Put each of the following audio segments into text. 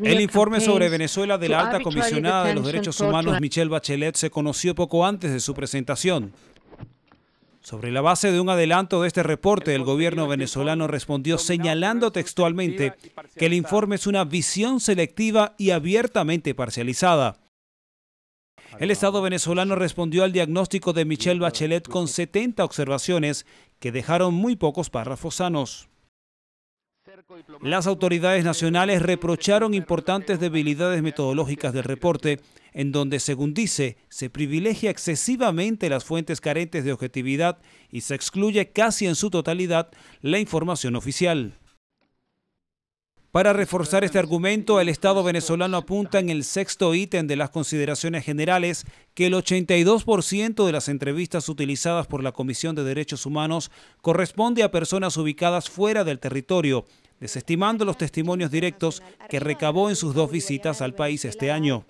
El informe sobre Venezuela de la alta comisionada de los derechos humanos Michelle Bachelet se conoció poco antes de su presentación. Sobre la base de un adelanto de este reporte, el gobierno venezolano respondió señalando textualmente que el informe es una visión selectiva y abiertamente parcializada. El Estado venezolano respondió al diagnóstico de Michelle Bachelet con 70 observaciones que dejaron muy pocos párrafos sanos. Las autoridades nacionales reprocharon importantes debilidades metodológicas del reporte, en donde, según dice, se privilegia excesivamente las fuentes carentes de objetividad y se excluye casi en su totalidad la información oficial. Para reforzar este argumento, el Estado venezolano apunta en el sexto ítem de las consideraciones generales que el 82% de las entrevistas utilizadas por la Comisión de Derechos Humanos corresponde a personas ubicadas fuera del territorio, desestimando los testimonios directos que recabó en sus dos visitas al país este año.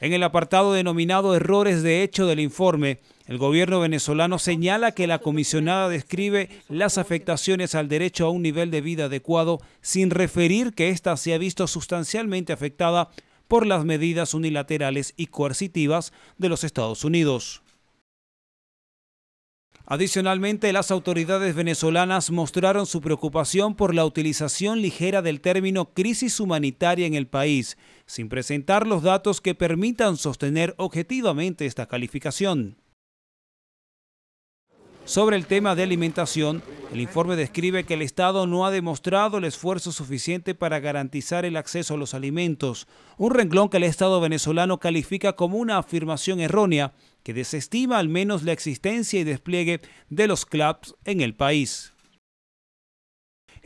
En el apartado denominado Errores de hecho del informe, el gobierno venezolano señala que la comisionada describe las afectaciones al derecho a un nivel de vida adecuado sin referir que ésta se ha visto sustancialmente afectada por las medidas unilaterales y coercitivas de los Estados Unidos. Adicionalmente, las autoridades venezolanas mostraron su preocupación por la utilización ligera del término crisis humanitaria en el país, sin presentar los datos que permitan sostener objetivamente esta calificación. Sobre el tema de alimentación, el informe describe que el Estado no ha demostrado el esfuerzo suficiente para garantizar el acceso a los alimentos, un renglón que el Estado venezolano califica como una afirmación errónea que desestima al menos la existencia y despliegue de los clubs en el país.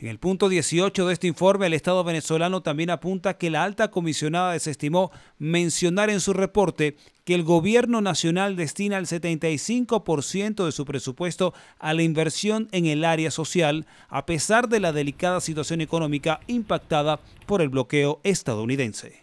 En el punto 18 de este informe, el Estado venezolano también apunta que la alta comisionada desestimó mencionar en su reporte que el gobierno nacional destina el 75% de su presupuesto a la inversión en el área social, a pesar de la delicada situación económica impactada por el bloqueo estadounidense.